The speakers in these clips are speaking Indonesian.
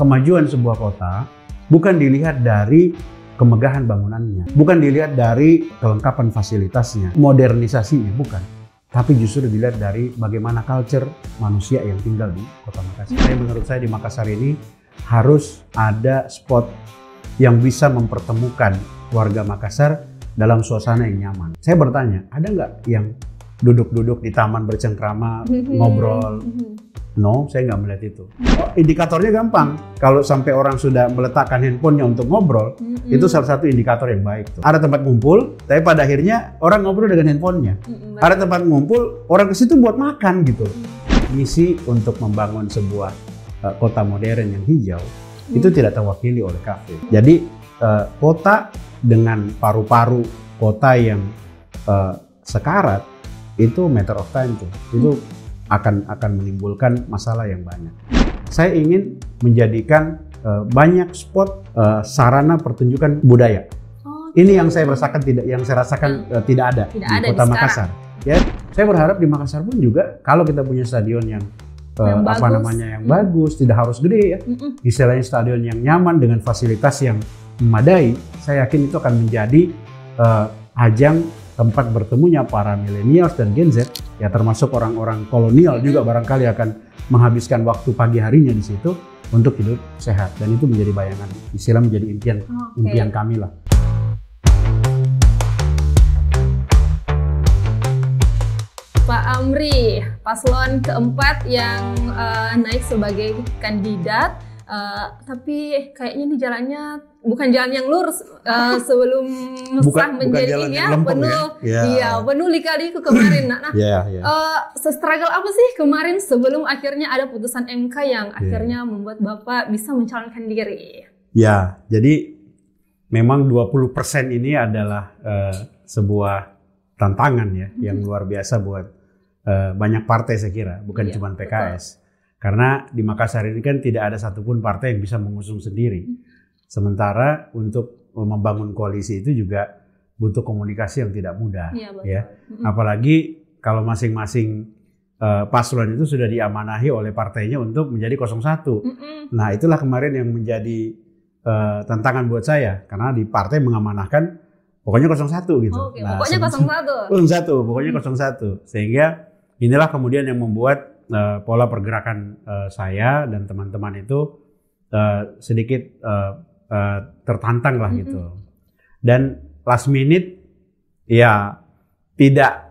kemajuan sebuah kota bukan dilihat dari kemegahan bangunannya, bukan dilihat dari kelengkapan fasilitasnya, modernisasinya, bukan. Tapi justru dilihat dari bagaimana culture manusia yang tinggal di kota Makassar. Saya menurut saya di Makassar ini harus ada spot yang bisa mempertemukan warga Makassar dalam suasana yang nyaman. Saya bertanya, ada nggak yang duduk-duduk di taman bercengkrama, ngobrol, mhm. No, saya nggak melihat itu. Oh, indikatornya gampang. Kalau sampai orang sudah meletakkan handphonenya untuk ngobrol, mm -hmm. itu salah satu indikator yang baik. Tuh. Ada tempat ngumpul, tapi pada akhirnya orang ngobrol dengan handphonenya. Mm -hmm. Ada tempat ngumpul, orang ke situ buat makan gitu. Mm. Misi untuk membangun sebuah uh, kota modern yang hijau mm. itu tidak terwakili oleh kafe. Jadi uh, kota dengan paru-paru kota yang uh, sekarat itu matter of time tuh. Itu mm akan akan menimbulkan masalah yang banyak. Saya ingin menjadikan uh, banyak spot uh, sarana pertunjukan budaya. Oh, Ini yang saya rasakan tidak yang saya rasakan uh, tidak ada tidak di Kota di Makassar. Ya, saya berharap di Makassar pun juga kalau kita punya stadion yang yang apa bagus. namanya yang mm. bagus, tidak harus gede ya. Mm -mm. Istilahnya stadion yang nyaman dengan fasilitas yang memadai, saya yakin itu akan menjadi uh, ajang tempat bertemunya para milenials dan Gen Z, ya termasuk orang-orang kolonial juga barangkali akan menghabiskan waktu pagi harinya di situ untuk hidup sehat dan itu menjadi bayangan, istilah menjadi impian, okay. impian kami lah. Pak Amri, paslon keempat yang uh, naik sebagai kandidat, uh, tapi kayaknya ini jalannya bukan jalan yang lurus uh, sebelum bukan, sah menjadi ini ya, ya penuh ya. iya ya penuh ya. ke kemarin nah, nah yeah, yeah. Uh, struggle apa sih kemarin sebelum akhirnya ada putusan MK yang yeah. akhirnya membuat Bapak bisa mencalonkan diri ya jadi memang 20% ini adalah uh, sebuah tantangan ya mm -hmm. yang luar biasa buat uh, banyak partai saya kira bukan yeah, cuma PKS betul. karena di Makassar ini kan tidak ada satupun partai yang bisa mengusung sendiri mm -hmm Sementara untuk eh, membangun koalisi itu juga butuh komunikasi yang tidak mudah, iya, ya. ya. Apalagi kalau masing-masing uh, paslon itu sudah diamanahi oleh partainya untuk menjadi 01. Mm -mm. Nah itulah kemarin yang menjadi uh, tantangan buat saya karena di partai mengamanahkan pokoknya 01 gitu. Oh, okay. nah, pokoknya 01. 01, pokoknya 01. Sehingga inilah kemudian yang membuat uh, pola pergerakan uh, saya dan teman-teman itu uh, sedikit uh, uh, tertantang lah gitu. Dan last minute ya tidak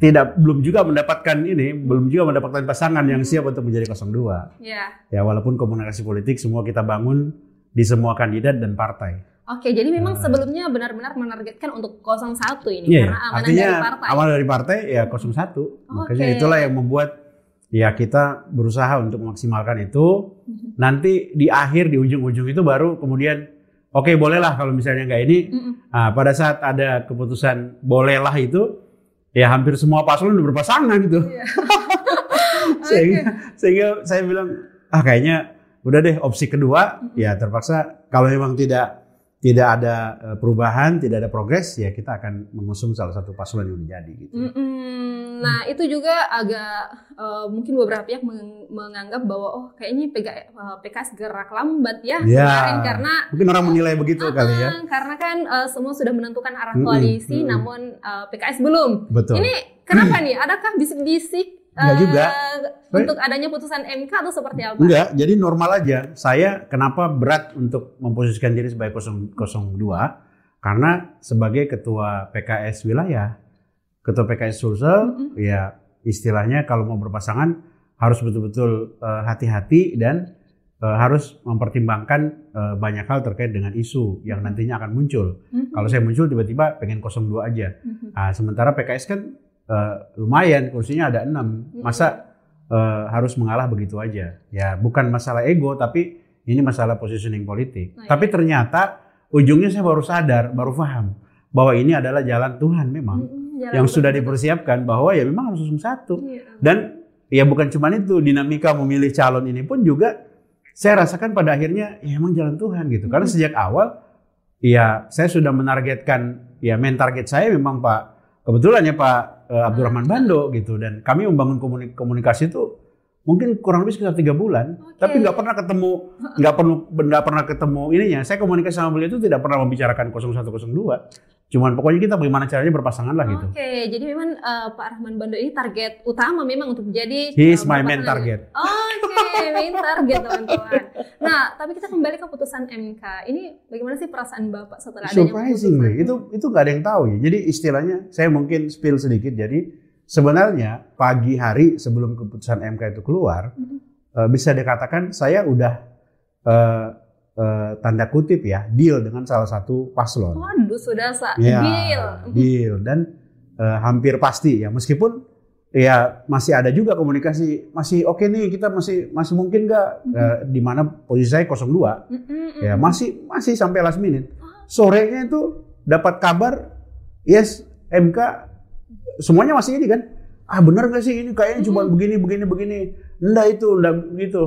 tidak belum juga mendapatkan ini, belum juga mendapatkan pasangan yang siap untuk menjadi 02. Yeah. Ya walaupun komunikasi politik semua kita bangun di semua kandidat dan partai. Oke, jadi memang nah. sebelumnya benar-benar menargetkan untuk 01 ini yeah, karena amanah artinya, dari partai. Amanah dari partai ya 01. Okay. Makanya itulah yang membuat ya kita berusaha untuk memaksimalkan itu. Mm-hmm. Nanti di akhir di ujung-ujung itu baru kemudian oke okay, bolehlah kalau misalnya nggak ini. Nah, pada saat ada keputusan bolehlah itu ya hampir semua paslon udah berpasangan gitu. Yeah. sehingga okay. sehingga saya bilang ah kayaknya udah deh opsi kedua ya terpaksa kalau memang tidak tidak ada eh, perubahan, tidak ada progres, ya kita akan mengusung salah satu paslon yang menjadi gitu. Mm -mm. Nah itu juga agak uh, mungkin beberapa pihak menganggap bahwa oh kayaknya PK, eh, PKS gerak lambat ya, ya kemarin karena mungkin orang menilai begitu uh, kali ya. Karena kan uh, semua sudah menentukan arah koalisi, mm -hmm. namun uh, PKS belum. Betul. Ini kenapa nih? Adakah bisik-bisik Enggak juga. Eh, untuk adanya putusan MK atau seperti apa? Enggak, jadi normal aja. Saya kenapa berat untuk memposisikan diri sebagai 002 karena sebagai ketua PKS wilayah, ketua PKS Sulsel, mm -hmm. ya istilahnya kalau mau berpasangan harus betul-betul hati eh, hati-hati dan uh, harus mempertimbangkan uh, banyak hal terkait dengan isu yang nantinya akan muncul. Mm -hmm. Kalau saya muncul tiba-tiba pengen 02 aja. Mm -hmm. nah, sementara PKS kan uh, lumayan kursinya ada enam masa uh, harus mengalah begitu aja ya bukan masalah ego tapi ini masalah positioning politik nah, tapi ternyata ujungnya saya baru sadar baru paham bahwa ini adalah jalan Tuhan memang jalan yang sudah dipersiapkan bahwa ya memang harus satu ya. dan ya bukan cuma itu dinamika memilih calon ini pun juga saya rasakan pada akhirnya ya emang jalan Tuhan gitu karena sejak awal ya saya sudah menargetkan ya main target saya memang Pak kebetulan ya Pak Eh, Abdurrahman Bando gitu dan kami membangun komunikasi itu mungkin kurang lebih sekitar tiga bulan, okay. tapi nggak pernah ketemu, nggak perlu benda pernah ketemu ininya. Saya komunikasi sama beliau itu tidak pernah membicarakan 0102. Cuman pokoknya kita bagaimana caranya berpasangan lah gitu. Oke, jadi memang uh, Pak Rahman Bando ini target utama memang untuk jadi eh, he's uh, my main target. Oke, okay, main target teman-teman. Nah, tapi kita kembali ke putusan MK. Ini bagaimana sih perasaan Bapak setelah adanya Surprisingly, putusan? itu itu nggak ada yang tahu ya. Jadi istilahnya saya mungkin spill sedikit. Jadi Sebenarnya pagi hari sebelum keputusan MK itu keluar, uh, bisa dikatakan saya udah uh, uh, tanda kutip ya deal dengan salah satu paslon. Waduh sudah sa ya, deal. Deal dan uh, hampir pasti ya meskipun ya masih ada juga komunikasi masih oke okay nih kita masih masih mungkin nggak mm -hmm. uh, di mana posisi saya 02 mm -hmm. ya masih masih sampai last minute sorenya itu dapat kabar yes MK semuanya masih ini kan ah benar gak sih ini kayaknya cuma hmm begini begini begini enggak itu enggak gitu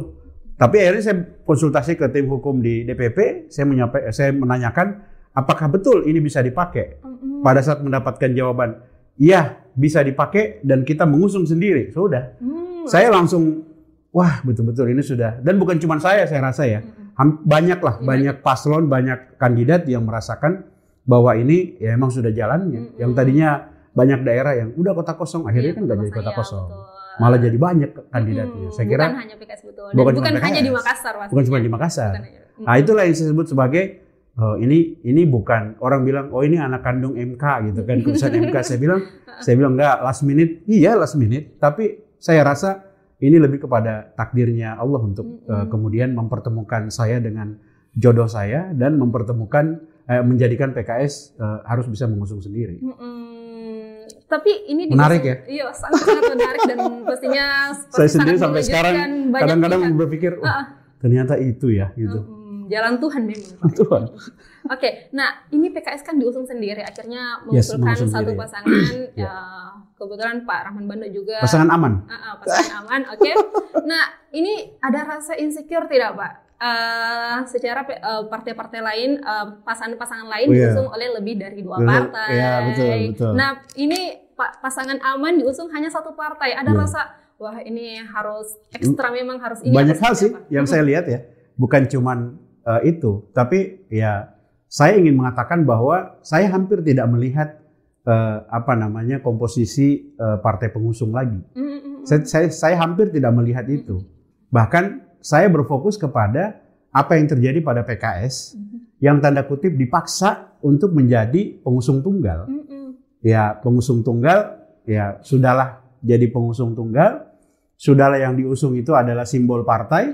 tapi akhirnya saya konsultasi ke tim hukum di DPP saya menyampai saya menanyakan apakah betul ini bisa dipakai hmm pada saat mendapatkan jawaban iya bisa dipakai dan kita mengusung sendiri sudah hmm saya langsung wah betul-betul ini sudah dan bukan cuma saya saya rasa ya banyak lah hmm iya. banyak paslon banyak kandidat yang merasakan bahwa ini ya emang sudah jalannya hmm yang tadinya banyak daerah yang udah kota kosong akhirnya ya, kan nggak jadi kota kosong betul. malah jadi banyak kandidatnya hmm, saya kira bukan hanya PKS betul bukan, bukan hanya di Makassar pasti. bukan cuma di Makassar hmm. nah itulah yang saya sebut sebagai oh, ini ini bukan orang bilang oh ini anak kandung MK gitu kan keputusan MK saya bilang saya bilang enggak last minute iya last minute tapi saya rasa ini lebih kepada takdirnya Allah untuk mm -hmm. uh, kemudian mempertemukan saya dengan jodoh saya dan mempertemukan eh, menjadikan PKS eh, harus bisa mengusung sendiri. Hmm, tapi ini menarik ya? Iya, sangat, menarik dan pastinya saya sendiri sampai sekarang kadang-kadang berpikir oh, uh, ternyata itu ya gitu. Mm-hmm. jalan Tuhan memang. Tuhan. Oke, nah ini PKS kan diusung sendiri, akhirnya mengusulkan yes, satu sendiri. pasangan. Ya. ya. kebetulan Pak Rahman Bando juga. Pasangan aman. Uh, uh, pasangan aman, oke. Okay. Nah ini ada rasa insecure tidak Pak? uh, secara uh, partai-partai lain, uh, pasangan-pasangan lain oh, yeah. diusung oleh lebih dari dua partai. Iya, betul, betul. Nah, ini pasangan aman diusung hanya satu partai. Ada yeah. rasa wah ini harus ekstra hmm. memang harus ini. Banyak hal sih apa? yang saya hmm. lihat ya, bukan cuman uh, itu, tapi ya saya ingin mengatakan bahwa saya hampir tidak melihat uh, apa namanya komposisi uh, partai pengusung lagi. Mm -hmm. saya, saya saya hampir tidak melihat itu. Bahkan saya berfokus kepada apa yang terjadi pada PKS mm-hmm. yang tanda kutip dipaksa untuk menjadi pengusung tunggal. Mm-hmm. Ya, pengusung tunggal ya sudahlah jadi pengusung tunggal, sudahlah yang diusung itu adalah simbol partai.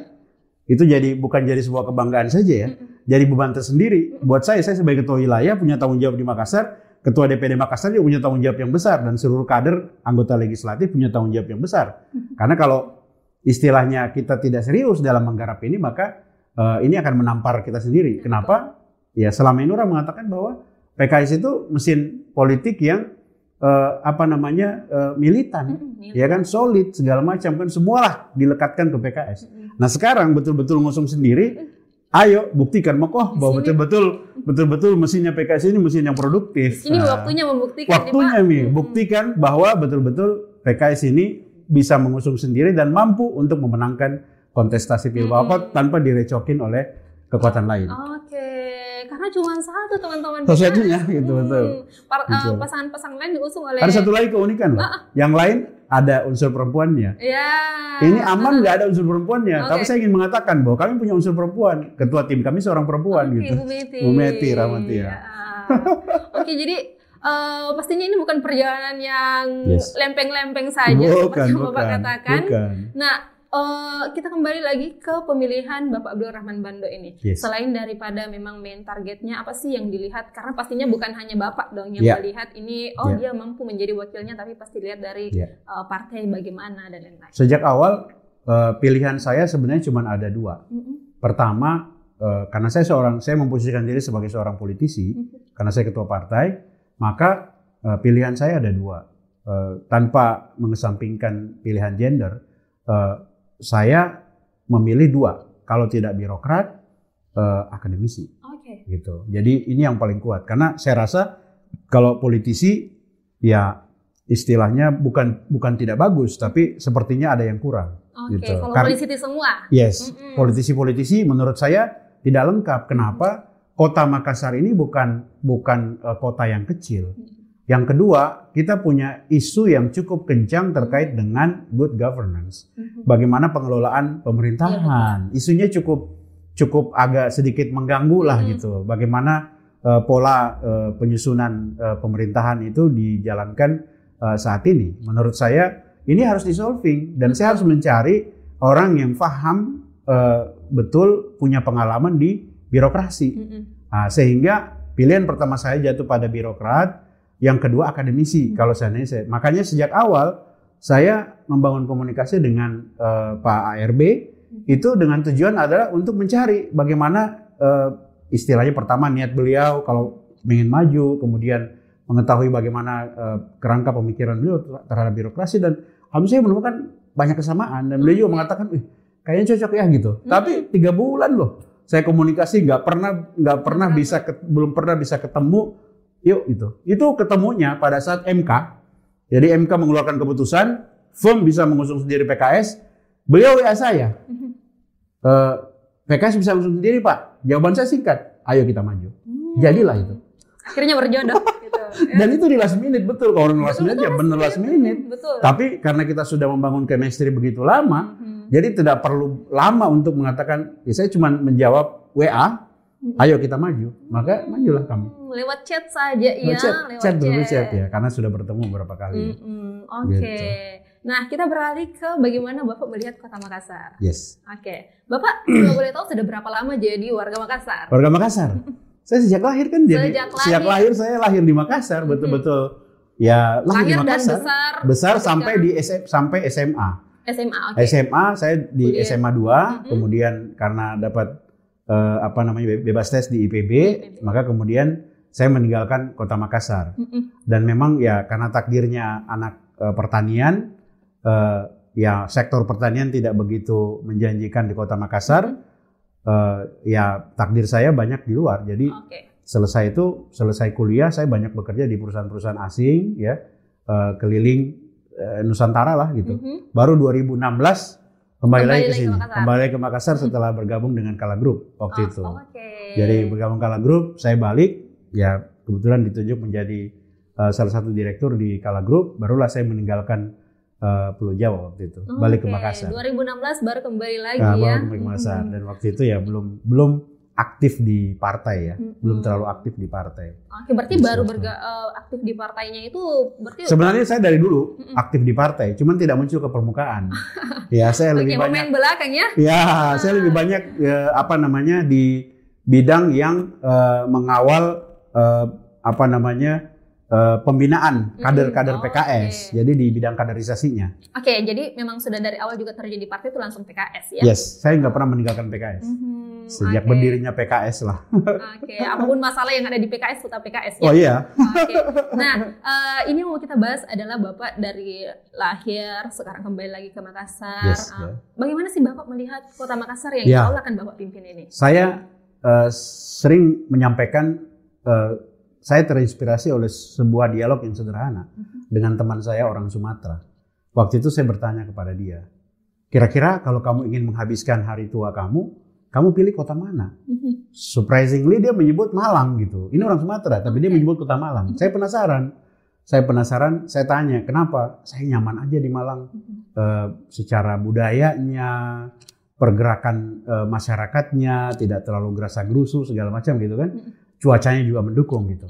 Itu jadi bukan jadi sebuah kebanggaan saja ya. Jadi beban tersendiri. Buat saya saya sebagai ketua wilayah punya tanggung jawab di Makassar, ketua DPD Makassar juga punya tanggung jawab yang besar dan seluruh kader anggota legislatif punya tanggung jawab yang besar. Karena kalau istilahnya kita tidak serius dalam menggarap ini maka uh, ini akan menampar kita sendiri. Iya, Kenapa? Ya selama ini orang mengatakan bahwa PKS itu mesin politik yang uh, apa namanya uh, militan, ya kan solid segala macam kan semualah dilekatkan ke PKS. Nah sekarang betul-betul ngosong sendiri. Ayo buktikan makoh bahwa betul-betul betul-betul mesinnya PKS ini mesin yang produktif. Ini nah, waktunya membuktikan. Ya, waktunya nih, buktikan bahwa betul-betul PKS ini bisa mengusung sendiri dan mampu untuk memenangkan kontestasi pilwakot hmm. tanpa direcokin oleh kekuatan lain. Oke, okay. karena cuma satu teman-teman. Satu satunya gitu hmm. betul. Par eh, gitu. Pasangan-pasangan lain diusung oleh. Ada satu lagi keunikan loh. Uh. Yang lain ada unsur perempuannya. Iya. Ini aman nggak ada unsur perempuannya. Okay. Tapi saya ingin mengatakan bahwa kami punya unsur perempuan. Ketua tim kami seorang perempuan okay, gitu. Bu Meti. Bu Meti Ya. Iya. Oke, okay, jadi uh, pastinya ini bukan perjalanan yang yes. lempeng-lempeng saja bukan, seperti yang Bapak katakan. Bukan. Nah, uh, kita kembali lagi ke pemilihan Bapak Abdul Rahman Bando ini. Yes. Selain daripada memang main targetnya apa sih yang dilihat? Karena pastinya bukan hanya Bapak dong yang yeah. melihat ini oh yeah. dia mampu menjadi wakilnya tapi pasti lihat dari yeah. Iya. uh, partai bagaimana dan lain-lain. Sejak awal uh, pilihan saya sebenarnya cuma ada dua. Mm -hmm. Pertama Uh, karena saya seorang, saya memposisikan diri sebagai seorang politisi, karena saya ketua partai, maka uh, pilihan saya ada dua. Uh, tanpa mengesampingkan pilihan gender, uh, saya memilih dua. Kalau tidak birokrat, uh, akademisi. Okay. Gitu. Jadi ini yang paling kuat karena saya rasa kalau politisi ya istilahnya bukan bukan tidak bagus tapi sepertinya ada yang kurang. Oke, okay, gitu. kalau politisi semua. Yes, mm -mm. politisi-politisi menurut saya tidak lengkap. Kenapa? Mm -hmm kota Makassar ini bukan bukan uh, kota yang kecil. Yang kedua, kita punya isu yang cukup kencang terkait dengan good governance. Mm-hmm. Bagaimana pengelolaan pemerintahan. Iya. Isunya cukup cukup agak sedikit mengganggu lah mm-hmm. gitu. Bagaimana uh, pola uh, penyusunan uh, pemerintahan itu dijalankan uh, saat ini. Menurut saya ini harus disolving dan saya harus mencari orang yang paham uh, betul punya pengalaman di birokrasi. Mm -hmm. nah, sehingga pilihan pertama saya jatuh pada birokrat, yang kedua akademisi. Mm -hmm. Kalau seandainya saya, makanya sejak awal saya membangun komunikasi dengan uh, Pak ARB mm -hmm. itu dengan tujuan adalah untuk mencari bagaimana uh, istilahnya pertama niat beliau kalau ingin maju, kemudian mengetahui bagaimana uh, kerangka pemikiran beliau terhadap birokrasi dan alhamdulillah menemukan banyak kesamaan dan beliau juga mengatakan, eh, kayaknya cocok ya gitu. Mm -hmm. Tapi tiga bulan loh saya komunikasi nggak pernah nggak pernah bisa ke, belum pernah bisa ketemu yuk itu itu ketemunya pada saat MK jadi MK mengeluarkan keputusan firm bisa mengusung sendiri PKS beliau WA saya mhm. e, eh, PKS bisa mengusung sendiri pak jawaban saya singkat ayo kita maju hmm. jadilah itu akhirnya berjodoh Iya. Dan itu di last minute betul. Kalau orang ya last minute ya benar last minute. Betul. Tapi karena kita sudah membangun chemistry begitu lama, hmm. jadi tidak perlu lama untuk mengatakan, ya saya cuma menjawab WA, mm-hmm. ayo kita maju. Maka majulah kamu. Mm, lewat chat saja ya. Lewat chat, lewat chat dulu chat. ya, karena sudah bertemu beberapa kali. Hmm, Oke. Okay. Gitu. Nah, kita beralih ke bagaimana Bapak melihat Kota Makassar. Yes. Oke. Okay. Bapak, kalau boleh tahu sudah berapa lama jadi warga Makassar? Warga Makassar. Saya sejak lahir kan jadi sejak lahir, sejak lahir saya lahir di Makassar betul-betul. Hmm. Ya lahir, di Makassar. besar, besar sampai di SM, sampai SMA. SMA. Okay. SMA saya di SMA 2, -hmm. kemudian karena dapat uh, apa namanya bebas tes di IPB, IPB, maka kemudian saya meninggalkan Kota Makassar. Mm -hmm. Dan memang ya karena takdirnya anak uh, pertanian uh, ya sektor pertanian tidak begitu menjanjikan di Kota Makassar. Mm -hmm uh, ya takdir saya banyak di luar. Jadi okay. selesai itu selesai kuliah saya banyak bekerja di perusahaan-perusahaan asing ya uh, keliling uh, Nusantara lah gitu. Mm -hmm. Baru 2016 kembali, kembali lagi ke sini, kembali ke Makassar mhm. setelah bergabung dengan Kala Group waktu oh, itu. Okay. Jadi bergabung Kala Group, saya balik, ya kebetulan ditunjuk menjadi uh, salah satu direktur di Kala Group, barulah saya meninggalkan uh, Pulau Jawa waktu itu. okay. Oh, balik ke Makassar. 2016 baru kembali lagi nah, ya. Baru kembali ke hmm. Makassar hmm. dan waktu itu ya belum belum aktif di partai ya, hmm. belum terlalu aktif di partai. Oke, berarti baru berga, uh, aktif di partainya itu berarti Sebenarnya saya dari dulu hmm. aktif di partai, cuman tidak muncul ke permukaan. ya, saya lebih Oke, banyak belakang ya. Ya, saya lebih ah. banyak ya, apa namanya di bidang yang uh, mengawal uh, apa namanya Eh, pembinaan hmm, kader-kader mm oh, PKS. Okay. Jadi di bidang kaderisasinya. Oke, okay, jadi memang sudah dari awal juga terjadi partai itu langsung PKS ya? Yes, saya nggak pernah meninggalkan PKS. Mm -hmm. Sejak okay. berdirinya PKS lah. Oke, okay. apapun masalah yang ada di PKS tetap PKS ya. Oh iya. Okay. Nah, uh, ini yang mau kita bahas adalah Bapak dari lahir sekarang kembali lagi ke Makassar. Yes, uh, ah, yeah. Bagaimana sih Bapak melihat Kota Makassar yang yeah. Allah akan Bapak pimpin ini? Saya uh, sering menyampaikan uh, saya terinspirasi oleh sebuah dialog yang sederhana mm-hmm. dengan teman saya orang Sumatera. Waktu itu saya bertanya kepada dia, kira-kira kalau kamu ingin menghabiskan hari tua kamu, kamu pilih kota mana? Mm-hmm. Surprisingly dia menyebut Malang gitu. Ini orang Sumatera, tapi dia menyebut kota Malang. Mm-hmm. Saya penasaran. Saya penasaran, saya tanya, kenapa? Saya nyaman aja di Malang. E, secara budayanya, pergerakan e, masyarakatnya tidak terlalu gerasa gerusu segala macam gitu kan. Cuacanya juga mendukung gitu.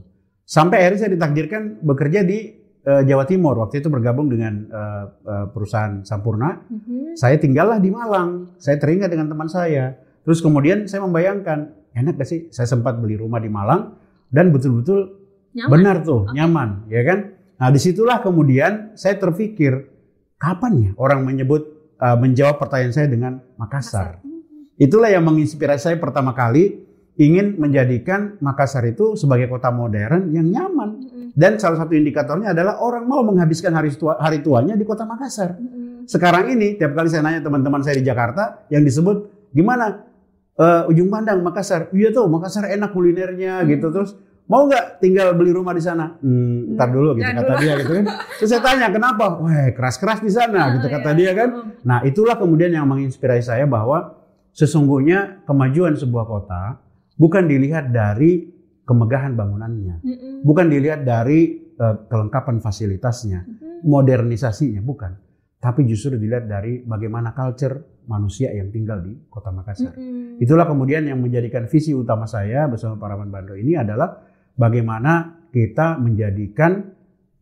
Sampai akhirnya saya ditakdirkan bekerja di uh, Jawa Timur. Waktu itu bergabung dengan uh, uh, perusahaan Sampurna. Mm -hmm. Saya tinggallah di Malang. Saya teringat dengan teman saya. Terus kemudian saya membayangkan, enak gak sih? Saya sempat beli rumah di Malang dan betul-betul benar tuh, okay. nyaman, ya kan? Nah, disitulah kemudian saya terpikir, kapan ya orang menyebut uh, menjawab pertanyaan saya dengan Makassar? Makassar. Mm-hmm. Itulah yang menginspirasi saya pertama kali ingin menjadikan Makassar itu sebagai kota modern yang nyaman. Mm. Dan salah satu indikatornya adalah orang mau menghabiskan hari tua hari tuanya di kota Makassar. Mm. Sekarang ini tiap kali saya nanya teman-teman saya di Jakarta yang disebut gimana uh, ujung pandang Makassar. Iya tuh Makassar enak kulinernya mm. gitu terus mau nggak tinggal beli rumah di sana? Hmm, ntar dulu gitu ya, kata dulu. dia gitu kan. Terus saya tanya kenapa? Wah keras-keras di sana oh, gitu kata iya, dia kan. Nah itulah kemudian yang menginspirasi saya bahwa sesungguhnya kemajuan sebuah kota bukan dilihat dari kemegahan bangunannya, mm-hmm. bukan dilihat dari uh, kelengkapan fasilitasnya, mm-hmm. modernisasinya, bukan, tapi justru dilihat dari bagaimana culture manusia yang tinggal di Kota Makassar. Mm-hmm. Itulah kemudian yang menjadikan visi utama saya bersama para Bando ini adalah bagaimana kita menjadikan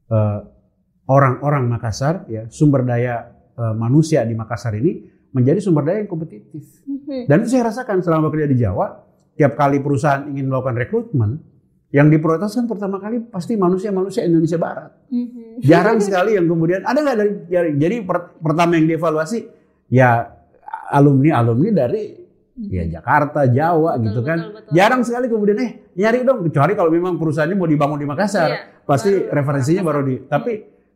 orang eh, orang-orang Makassar, ya sumber daya uh, manusia di Makassar ini menjadi sumber daya yang kompetitif. Mm-hmm. Dan itu saya rasakan selama bekerja di Jawa tiap kali perusahaan ingin melakukan rekrutmen, yang diprioritaskan pertama kali pasti manusia-manusia Indonesia Barat. Mm-hmm. Jarang sekali yang kemudian ada nggak dari jadi per, pertama yang dievaluasi ya alumni alumni dari mm-hmm. ya Jakarta, Jawa betul, gitu kan. Betul, betul. Jarang sekali kemudian eh nyari dong kecuali kalau memang perusahaannya mau dibangun di Makassar, iya, pasti baru, referensinya baru di. Tapi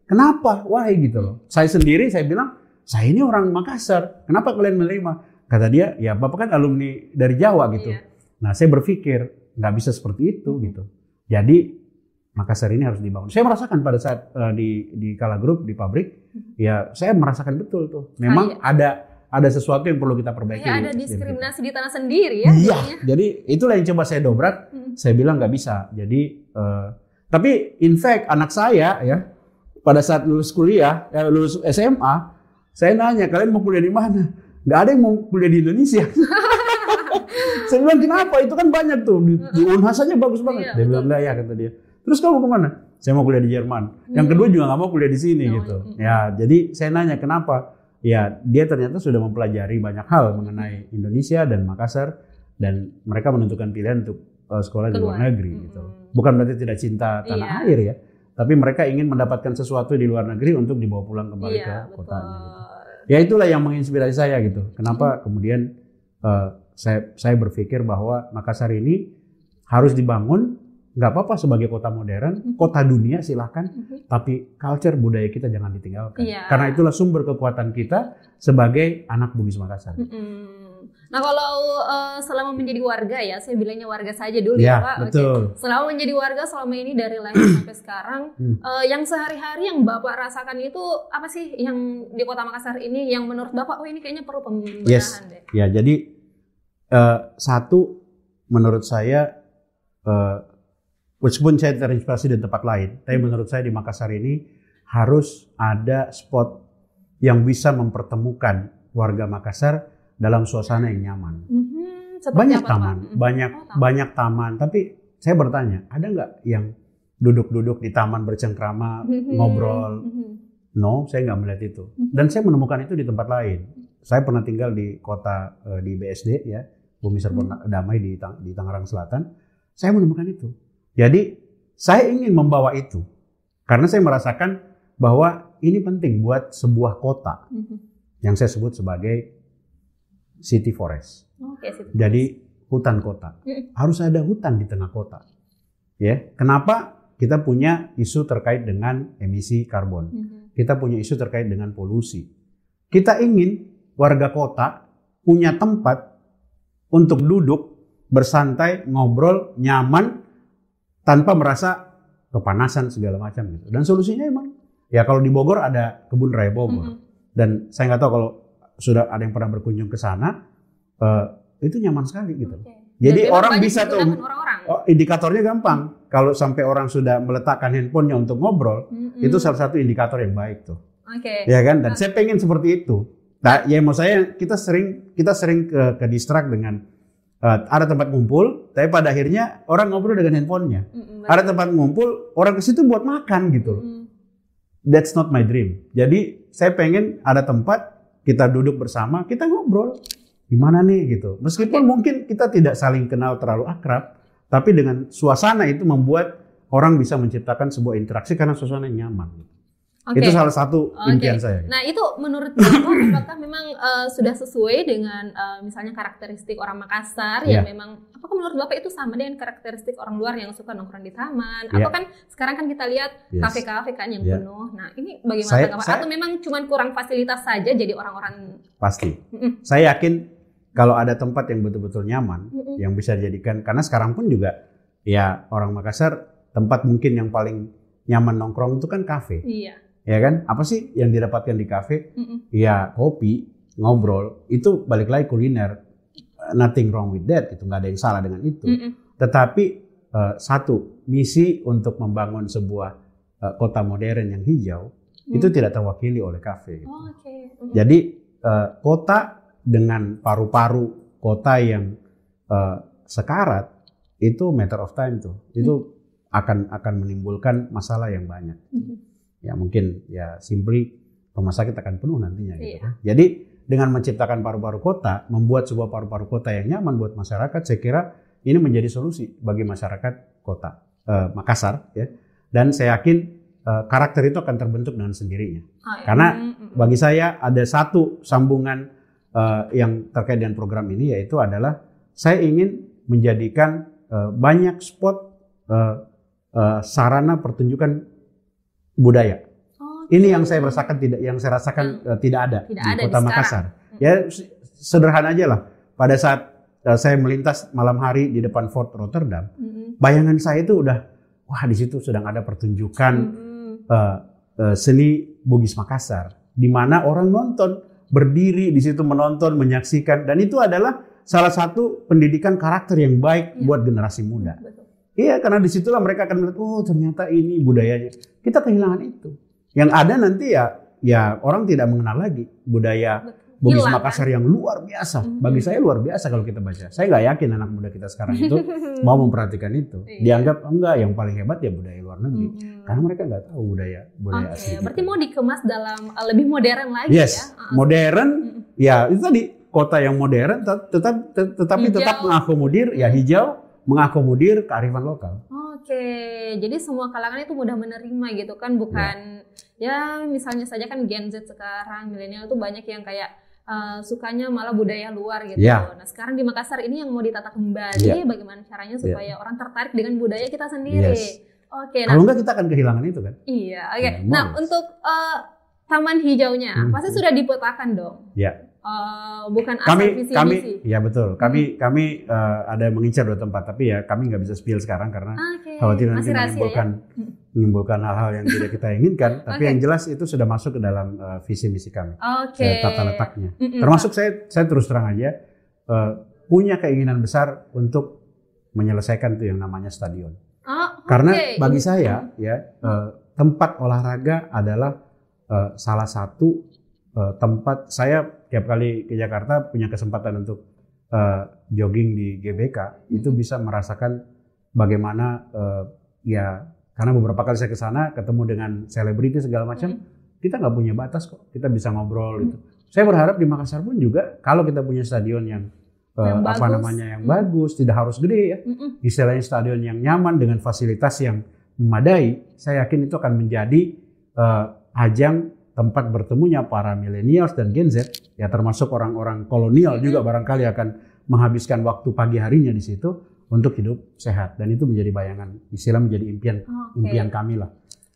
kenapa wahai gitu loh. Saya sendiri saya bilang saya ini orang Makassar. Kenapa kalian menerima? Kata dia, ya Bapak kan alumni dari Jawa gitu. Iya. Nah, saya berpikir nggak bisa seperti itu mm-hmm. gitu. Jadi Makassar ini harus dibangun. Saya merasakan pada saat uh, di di Kala Group di pabrik, mm-hmm. ya saya merasakan betul tuh. Memang ah, ada ada sesuatu yang perlu kita perbaiki. Ya, ada diskriminasi di tanah sendiri ya. Iya. Jadi itulah yang coba saya dobrak. Hmm. Saya bilang nggak bisa. Jadi uh, tapi in fact anak saya ya pada saat lulus kuliah, ya, lulus SMA, saya nanya kalian mau kuliah di mana? Nggak ada yang mau kuliah di Indonesia. saya bilang kenapa? Itu kan banyak tuh di, di Unhas aja bagus banget. Iya, dia bilang lah ya kata dia. Terus kamu kemana? Saya mau kuliah di Jerman. Yang mm. kedua juga nggak mau kuliah di sini no, oh, gitu. Ya jadi saya nanya kenapa? Ya dia ternyata sudah mempelajari banyak hal mengenai Indonesia dan Makassar dan mereka menentukan pilihan untuk uh, sekolah Keluar. di luar negeri gitu. Bukan berarti tidak cinta tanah iya. air ya, tapi mereka ingin mendapatkan sesuatu di luar negeri untuk dibawa pulang kembali iya, ke kotanya. Gitu. Ya itulah yang menginspirasi saya gitu. Kenapa hmm. kemudian uh, saya saya berpikir bahwa Makassar ini harus dibangun nggak apa-apa sebagai kota modern, mhm. kota dunia silahkan, mhm. tapi culture budaya kita jangan ditinggalkan. Yeah. Karena itulah sumber kekuatan kita sebagai anak Bugis Makassar. Mm-hmm. Nah kalau uh, selama menjadi warga ya, saya bilangnya warga saja dulu yeah, ya Pak. Betul. Okay. Selama menjadi warga selama ini dari lahir sampai sekarang, uh, yang sehari-hari yang Bapak rasakan itu apa sih yang di Kota Makassar ini yang menurut Bapak, oh ini kayaknya perlu pembenahan yes. deh. Ya jadi Uh, satu, menurut saya, uh, eh, meskipun saya terinspirasi di tempat lain, tapi menurut saya di Makassar ini harus ada spot yang bisa mempertemukan warga Makassar dalam suasana yang nyaman. Mm-hmm, banyak taman, apa? Mhm. banyak oh, taman. banyak taman. Tapi saya bertanya, ada nggak yang duduk-duduk di taman bercengkrama, mm-hmm, ngobrol? Mm-hmm. No, saya nggak melihat itu. Mm-hmm. Dan saya menemukan itu di tempat lain. Saya pernah tinggal di kota eh, di BSD ya, bumi hmm. damai di, di Tangerang Selatan, saya menemukan itu. Jadi saya ingin membawa itu karena saya merasakan bahwa ini penting buat sebuah kota -hmm. yang saya sebut sebagai city forest. Okay, city Jadi hutan kota. Mhm. Harus ada hutan di tengah kota. Ya, kenapa kita punya isu terkait dengan emisi karbon. -hmm. Kita punya isu terkait dengan polusi. Kita ingin warga kota punya tempat untuk duduk bersantai, ngobrol, nyaman tanpa merasa kepanasan segala macam gitu. Dan solusinya emang ya kalau di Bogor ada kebun raya Bogor. Mm -hmm. Dan saya nggak tahu kalau sudah ada yang pernah berkunjung ke sana uh, itu nyaman sekali gitu. Okay. Jadi Dan orang bisa tuh orang-orang. Oh, indikatornya gampang. Mm -hmm. Kalau sampai orang sudah meletakkan handphonenya untuk ngobrol, mm -hmm. itu salah satu indikator yang baik tuh. Oke. Okay. Ya kan? Dan okay. Nah. saya pengen seperti itu. Nah, ya maksud saya kita sering kita sering ke, ke distract dengan uh, ada tempat ngumpul, tapi pada akhirnya orang ngobrol dengan handphonenya. Mm-hmm. Ada tempat ngumpul, orang ke situ buat makan gitu. Mm. That's not my dream. Jadi saya pengen ada tempat kita duduk bersama, kita ngobrol. Gimana nih gitu. Meskipun okay. mungkin kita tidak saling kenal terlalu akrab, tapi dengan suasana itu membuat orang bisa menciptakan sebuah interaksi karena suasana nyaman. Gitu. Okay. Itu salah satu okay. saya. Nah itu menurut kamu apakah memang uh, sudah sesuai dengan uh, misalnya karakteristik orang Makassar yeah. yang iya. memang apakah menurut bapak itu sama dengan karakteristik orang luar yang suka nongkrong di taman? Yeah. Atau kan sekarang kan kita lihat kafe-kafe yes. kan yang yeah. penuh. Nah ini bagaimana saya, bapak? Saya, Atau memang cuma kurang fasilitas saja jadi orang-orang pasti. Saya yakin kalau ada tempat yang betul-betul nyaman yang bisa dijadikan karena sekarang pun juga ya orang Makassar tempat mungkin yang paling nyaman nongkrong itu kan kafe. Iya ya kan apa sih yang didapatkan di kafe mm ya kopi ngobrol itu balik lagi kuliner eh, nothing wrong with that Itu nggak ada yang salah dengan itu mm tetapi uh, satu misi untuk membangun sebuah uh, kota modern yang hijau mm. itu tidak terwakili oleh kafe gitu. oh, okay. mm. jadi uh, kota dengan paru-paru kota yang uh, sekarat itu matter of time tuh itu mm. akan akan menimbulkan masalah yang banyak mm ya mungkin ya simply rumah sakit akan penuh nantinya gitu iya. Kan. Jadi dengan menciptakan paru-paru kota, membuat sebuah paru-paru kota yang nyaman buat masyarakat, saya kira ini menjadi solusi bagi masyarakat kota eh, Makassar ya. Dan saya yakin eh, karakter itu akan terbentuk dengan sendirinya. Oh, iya. Karena bagi saya ada satu sambungan eh, yang terkait dengan program ini yaitu adalah saya ingin menjadikan eh, banyak spot eh, eh, sarana pertunjukan budaya. okay. Oh, Ini gitu. yang saya rasakan tidak yang saya rasakan hmm. Eh, tidak ada tidak di ada Kota di Makassar. Hmm. Ya sederhana aja lah. Pada saat eh, saya melintas malam hari di depan Fort Rotterdam, hmm. bayangan saya itu udah wah di situ sedang ada pertunjukan hmm. uh, uh, seni Bugis Makassar di mana orang nonton berdiri di situ menonton menyaksikan dan itu adalah salah satu pendidikan karakter yang baik ya. buat generasi muda. Betul. Iya, karena disitulah mereka akan melihat, oh ternyata ini budayanya. Kita kehilangan itu. Yang ada nanti ya, ya orang tidak mengenal lagi budaya Bugis Makassar kan? yang luar biasa. Mhm. Bagi saya luar biasa kalau kita baca. Saya nggak yakin anak muda kita sekarang itu mau memperhatikan itu. Iya. Dianggap enggak yang paling hebat ya budaya luar negeri. Mhm. Karena mereka nggak tahu budaya budaya okay. asli. Berarti mau dikemas dalam eh, lebih modern lagi yes. ya? Yes, ah, ah. Modern, mhm. ya itu tadi kota yang modern, tetap tetapi tetap mengakomodir ya hijau mengakomodir kearifan lokal. Oke, jadi semua kalangan itu mudah menerima gitu kan, bukan ya, ya misalnya saja kan Gen Z sekarang milenial itu banyak yang kayak uh, sukanya malah budaya luar gitu. Ya. Nah sekarang di Makassar ini yang mau ditata kembali, ya. bagaimana caranya iya. supaya orang tertarik dengan budaya kita sendiri. Yes. Oke. Nah, Kalau enggak kita akan kehilangan itu kan? Iya. Oke. Iya, nah, nah untuk uh, taman hijaunya hmm. pasti sudah dipetakan dong. Ya uh, bukan asal kami, visi kami, misi. Ya betul. Kami hmm. kami uh, ada mengincar dua tempat, tapi ya kami nggak bisa spill sekarang karena ah, okay. khawatir nanti ya? menimbulkan ya? menimbulkan hal-hal yang tidak kita inginkan. tapi okay. yang jelas itu sudah masuk ke dalam uh, visi misi kami, okay. tata letaknya. Mm -mm, Termasuk saya saya terus terang aja uh, punya keinginan besar untuk menyelesaikan itu yang namanya stadion. Oh, karena bagi saya ya uh, tempat olahraga adalah uh, salah satu tempat saya tiap kali ke Jakarta punya kesempatan untuk uh, jogging di GBK hmm. itu bisa merasakan bagaimana uh, ya karena beberapa kali saya ke sana ketemu dengan selebriti segala macam hmm. kita nggak punya batas kok kita bisa ngobrol hmm. gitu. Saya berharap di Makassar pun juga kalau kita punya stadion yang eh, yang apa bagus. namanya yang mm. bagus, tidak harus gede ya. Mm Istilahnya stadion yang nyaman dengan fasilitas yang memadai, saya yakin itu akan menjadi uh, ajang tempat bertemunya para milenials dan Gen Z, ya termasuk orang-orang kolonial juga hmm. barangkali akan menghabiskan waktu pagi harinya di situ untuk hidup sehat dan itu menjadi bayangan, istilah menjadi impian okay. impian kami lah.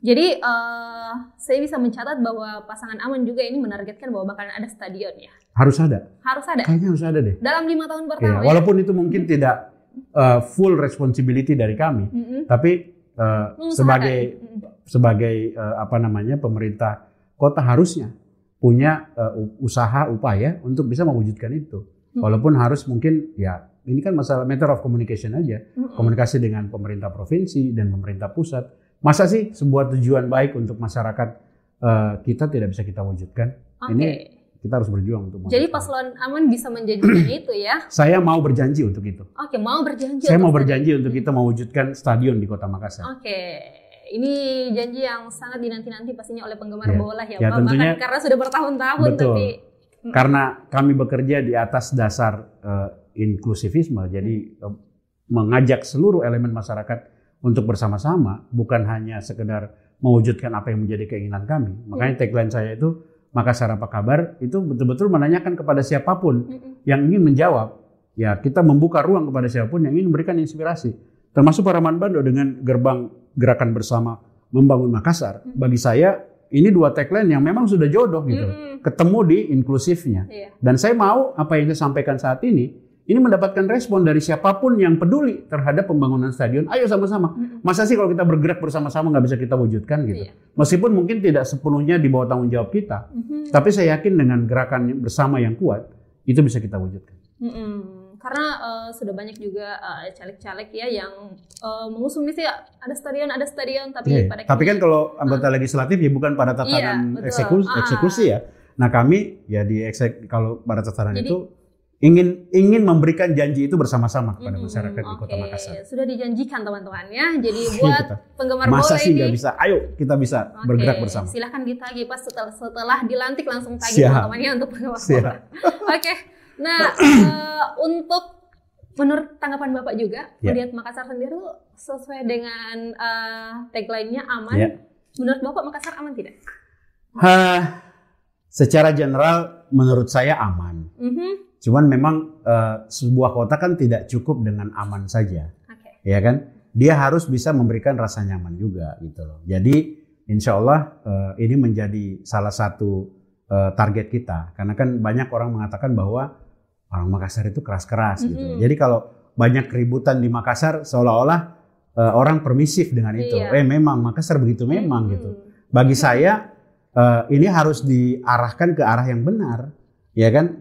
Jadi uh, saya bisa mencatat bahwa pasangan aman juga ini menargetkan bahwa bakalan ada stadion ya. Harus ada. Harus ada. Kayaknya harus ada deh. Dalam lima tahun pertama. Iya, ya, walaupun ya? itu mungkin tidak uh, full responsibility dari kami, -hmm. tapi uh, sebagai -hmm. sebagai uh, apa namanya pemerintah kota harusnya punya uh, usaha upaya untuk bisa mewujudkan itu. Hmm. Walaupun harus mungkin ya ini kan masalah matter of communication aja. Hmm. Komunikasi dengan pemerintah provinsi dan pemerintah pusat. Masa sih sebuah tujuan baik untuk masyarakat uh, kita tidak bisa kita wujudkan? Okay. Ini kita harus berjuang untuk Jadi paslon aman bisa menjanjikan itu ya? Saya mau berjanji untuk itu. Oke, okay, mau berjanji. Saya mau berjanji untuk kita mewujudkan stadion di Kota Makassar. Oke. Okay ini janji yang sangat dinanti-nanti pastinya oleh penggemar yeah. bola ya, ya Pak. Tentunya, Bahkan karena sudah bertahun-tahun betul. karena kami bekerja di atas dasar uh, inklusivisme, jadi eh, mengajak seluruh elemen masyarakat untuk bersama-sama, bukan hanya sekedar mewujudkan apa yang menjadi keinginan kami. Iya. Makanya hmm. tagline saya itu Makassar apa kabar itu betul-betul menanyakan kepada siapapun hmm. yang ingin menjawab. Ya kita membuka ruang kepada siapapun yang ingin memberikan inspirasi, termasuk para manbando dengan gerbang gerakan bersama membangun Makassar, hmm. bagi saya ini dua tagline yang memang sudah jodoh gitu. Hmm. Ketemu di inklusifnya. Yeah. Dan saya mau apa yang saya sampaikan saat ini ini mendapatkan respon dari siapapun yang peduli terhadap pembangunan stadion. Ayo sama-sama. Hmm. Masa sih kalau kita bergerak bersama-sama nggak bisa kita wujudkan gitu. Iya. Meskipun mungkin tidak sepenuhnya di bawah tanggung jawab kita, mm -hmm. tapi saya yakin dengan gerakan bersama yang kuat itu bisa kita wujudkan. Mm -hmm karena uh, sudah banyak juga caleg eh, caleg-caleg ya yang uh, mengusung sih ada stadion ada stadion tapi yeah. Iya. pada tapi kan kalau ah. anggota uh, legislatif ya bukan pada tataran yeah, iya, eksekusi, uh, ah. eksekusi ya nah kami ya di eksek kalau pada tataran Jadi, itu ingin ingin memberikan janji itu bersama-sama kepada hmm, masyarakat okay. di Kota Makassar. Sudah dijanjikan teman-teman ya. Jadi iya, buat penggemar Masa bola sih nggak bisa? Ayo kita bisa okay. bergerak bersama. Silahkan ditagi pas setelah setelah dilantik langsung tagi teman-temannya untuk penggemar bola. Oke. okay. Nah, uh, untuk menurut tanggapan Bapak juga, yeah. melihat Makassar sendiri sesuai dengan uh, tagline-nya aman. Yeah. Menurut Bapak Makassar aman tidak? Hah, secara general menurut saya aman. Mm -hmm. Cuman memang uh, sebuah kota kan tidak cukup dengan aman saja. Okay. Ya kan? Dia harus bisa memberikan rasa nyaman juga gitu loh. Jadi insya Allah uh, ini menjadi salah satu uh, target kita. Karena kan banyak orang mengatakan bahwa orang Makassar itu keras-keras mm -hmm. gitu. Jadi kalau banyak keributan di Makassar seolah-olah uh, orang permisif dengan itu. Iya. Eh memang Makassar begitu memang mm -hmm. gitu. Bagi mm -hmm. saya uh, ini harus diarahkan ke arah yang benar, ya kan?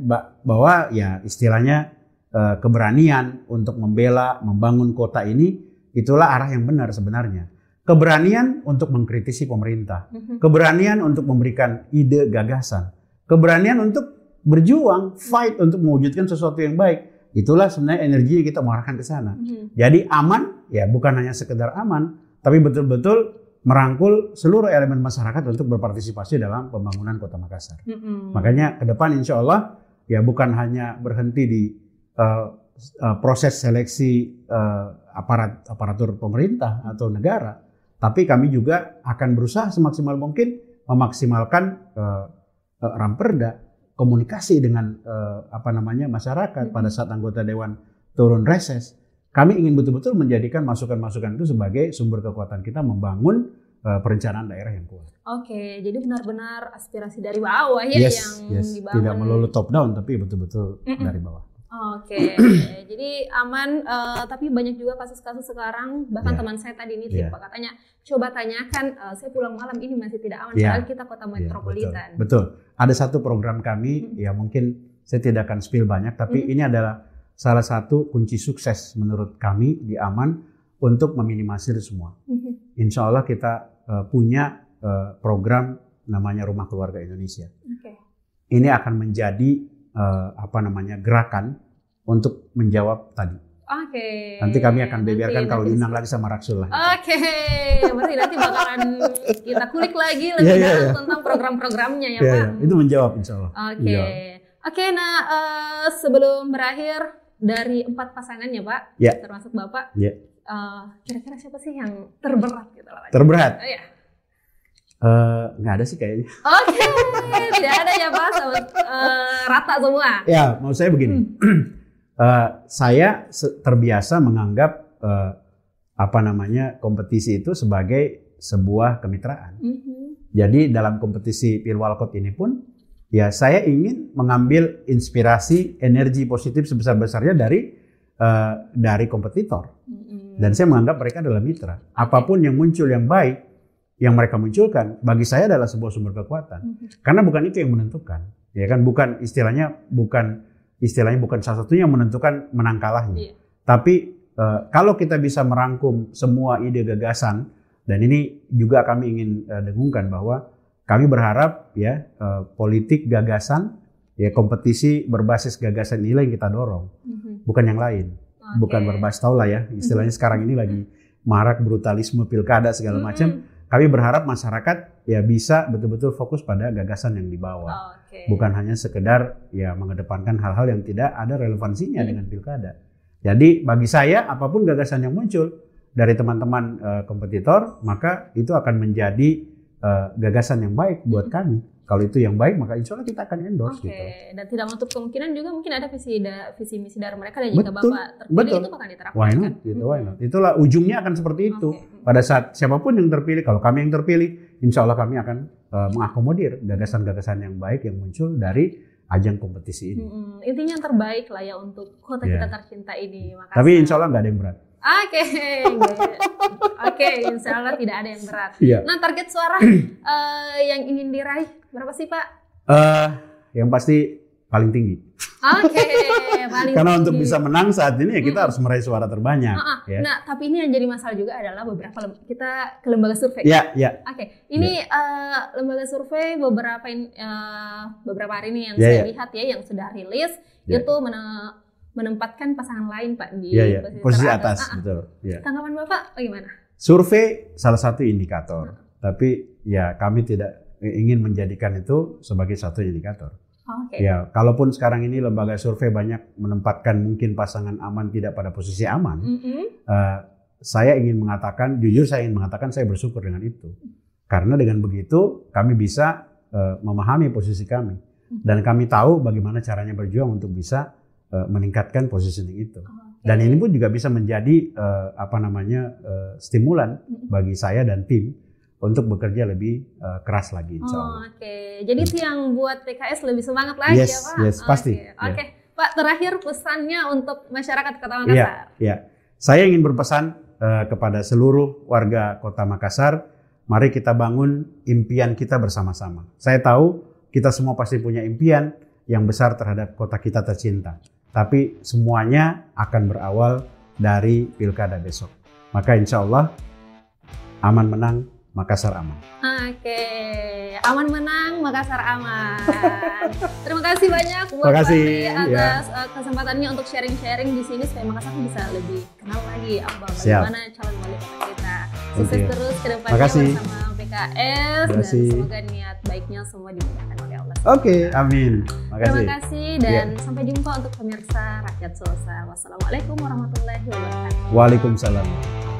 bahwa ya istilahnya uh, keberanian untuk membela, membangun kota ini itulah arah yang benar sebenarnya. Keberanian untuk mengkritisi pemerintah, mm-hmm. keberanian untuk memberikan ide gagasan, keberanian untuk berjuang, fight untuk mewujudkan sesuatu yang baik. Itulah sebenarnya energi yang kita mengarahkan ke sana. Hmm. Jadi aman ya bukan hanya sekedar aman, tapi betul-betul merangkul seluruh elemen masyarakat untuk berpartisipasi dalam pembangunan Kota Makassar. Hmm. Makanya ke depan insya Allah ya bukan hanya berhenti di uh, uh, proses seleksi uh, aparat aparatur pemerintah atau negara, tapi kami juga akan berusaha semaksimal mungkin memaksimalkan uh, uh, ramperda komunikasi dengan uh, apa namanya masyarakat pada saat anggota dewan turun reses. Kami ingin betul-betul menjadikan masukan-masukan itu sebagai sumber kekuatan kita membangun uh, perencanaan daerah yang kuat. Oke, jadi benar-benar aspirasi dari bawah ya yes, yang yes. dibangun. Tidak melulu top down tapi betul-betul mm -mm. dari bawah. Oke, okay. jadi aman. Uh, tapi banyak juga kasus-kasus sekarang. Bahkan yeah. teman saya tadi ini yeah. tipe katanya, coba tanyakan. Uh, saya pulang malam ini masih tidak aman. Yeah. Iya. kita kota iya, metropolitan. Yeah, betul. betul. Ada satu program kami. Mm -hmm. Ya mungkin saya tidak akan spill banyak. Tapi -hmm. ini adalah salah satu kunci sukses menurut kami di aman untuk meminimalisir semua. -hmm. Insya Allah kita uh, punya uh, program namanya Rumah Keluarga Indonesia. Okay. Ini akan menjadi uh, apa namanya gerakan untuk menjawab tadi. Oke. Okay. Nanti kami akan beberkan kalau diundang lagi sama Raksul lah. Oke, okay. berarti nanti bakalan kita kulik lagi lebih yeah, yeah, yeah. tentang program-programnya ya yeah, iya. Pak. Yeah. Itu menjawab Insya Allah. Oke, okay. oke. Okay, nah uh, sebelum berakhir dari empat pasangan ya Pak, yeah. termasuk Bapak, yeah. Iya. uh, kira-kira siapa sih yang terberat gitu lah? Terberat. Uh, ya. Uh, ada sih kayaknya. Oke, okay. tidak ada ya Pak, Sama, uh, rata semua. Ya, mau saya begini. Hmm uh, saya terbiasa menganggap uh, apa namanya kompetisi itu sebagai sebuah kemitraan. Mm -hmm. Jadi dalam kompetisi Pilwalkot ini pun ya saya ingin mengambil inspirasi energi positif sebesar-besarnya dari uh, dari kompetitor. Mm -hmm. Dan saya menganggap mereka adalah mitra. Apapun yang muncul yang baik yang mereka munculkan bagi saya adalah sebuah sumber kekuatan. Mm -hmm. Karena bukan itu yang menentukan. Ya kan bukan istilahnya bukan istilahnya bukan salah satunya yang menentukan menang kalahnya. Yeah. Tapi uh, kalau kita bisa merangkum semua ide gagasan dan ini juga kami ingin uh, dengungkan bahwa kami berharap ya uh, politik gagasan ya kompetisi berbasis gagasan nilai yang kita dorong, mm-hmm. bukan yang lain, okay. bukan berbasis tau ya mhm. istilahnya mm-hmm. sekarang ini lagi marak brutalisme pilkada segala mm-hmm. macam. Kami berharap masyarakat ya bisa betul-betul fokus pada gagasan yang dibawa. Oh, okay. Bukan hanya sekedar ya mengedepankan hal-hal yang tidak ada relevansinya hmm. dengan pilkada. Jadi bagi saya apapun gagasan yang muncul dari teman-teman uh, kompetitor maka itu akan menjadi uh, gagasan yang baik hmm. buat kami. Kalau itu yang baik maka insya Allah kita akan endorse okay. gitu. Dan tidak menutup kemungkinan juga mungkin ada visi da, visi misi dari mereka dan jika betul, Bapak terpilih betul. itu akan diterapkan. Why not? Kan? Gitu, hmm. why not? Itulah ujungnya akan seperti itu. Okay. Hmm. Pada saat siapapun yang terpilih, kalau kami yang terpilih, insya Allah kami akan uh, mengakomodir gagasan-gagasan yang baik yang muncul dari ajang kompetisi ini. Hmm, intinya yang terbaik lah ya untuk kota yeah. kita iya. tercinta ini. Makasih. Tapi insya Allah nggak ada yang berat. Oke, oke, okay, insya Allah tidak ada yang berat. Yeah. Nah target suara uh, yang ingin diraih berapa sih Pak? Uh, yang pasti paling tinggi. Oke, okay, Karena tinggi. untuk bisa menang saat ini ya kita hmm. harus meraih suara terbanyak. Uh, uh. Ya. Nah, tapi ini yang jadi masalah juga adalah beberapa kita ke lembaga survei. Iya, iya. Oke, okay. ini ya. uh, lembaga survei beberapa in, uh, beberapa hari ini yang ya, saya ya. lihat ya yang sudah rilis ya. itu men menempatkan pasangan lain Pak di ya, ya. posisi, posisi atas, uh, betul. Ya. Tanggapan Bapak bagaimana? Survei salah satu indikator, uh. tapi ya kami tidak ingin menjadikan itu sebagai satu indikator Okay. Ya, kalaupun sekarang ini lembaga survei banyak menempatkan mungkin pasangan aman tidak pada posisi aman, mm -hmm. uh, saya ingin mengatakan, jujur saya ingin mengatakan saya bersyukur dengan itu, karena dengan begitu kami bisa uh, memahami posisi kami dan kami tahu bagaimana caranya berjuang untuk bisa uh, meningkatkan positioning itu. Okay. Dan ini pun juga bisa menjadi uh, apa namanya uh, stimulan bagi saya dan tim untuk bekerja lebih uh, keras lagi. Oh, Oke, okay. jadi hmm. itu yang buat PKS lebih semangat lagi yes, ya Pak? Yes, pasti. Oke, okay. Ya. yeah. Pak terakhir pesannya untuk masyarakat Kota iya, Makassar. Iya, yeah, yeah. saya ingin berpesan uh, kepada seluruh warga Kota Makassar, mari kita bangun impian kita bersama-sama. Saya tahu kita semua pasti punya impian yang besar terhadap kota kita tercinta. Tapi semuanya akan berawal dari pilkada besok. Maka insya Allah aman menang Makassar aman. Oke, okay. aman menang, Makassar aman. Terima kasih banyak buat kasih, iya. atas ya. kesempatannya untuk sharing-sharing di sini supaya Makassar bisa lebih kenal lagi apa bagaimana calon wali kota kita. Sukses okay. terus ke depannya bersama PKS dan semoga niat baiknya semua dimudahkan oleh Allah. Oke, okay, amin. Makasih. Terima kasih dan yeah. sampai jumpa untuk pemirsa Rakyat Sosa. Wassalamualaikum warahmatullahi wabarakatuh. Waalaikumsalam.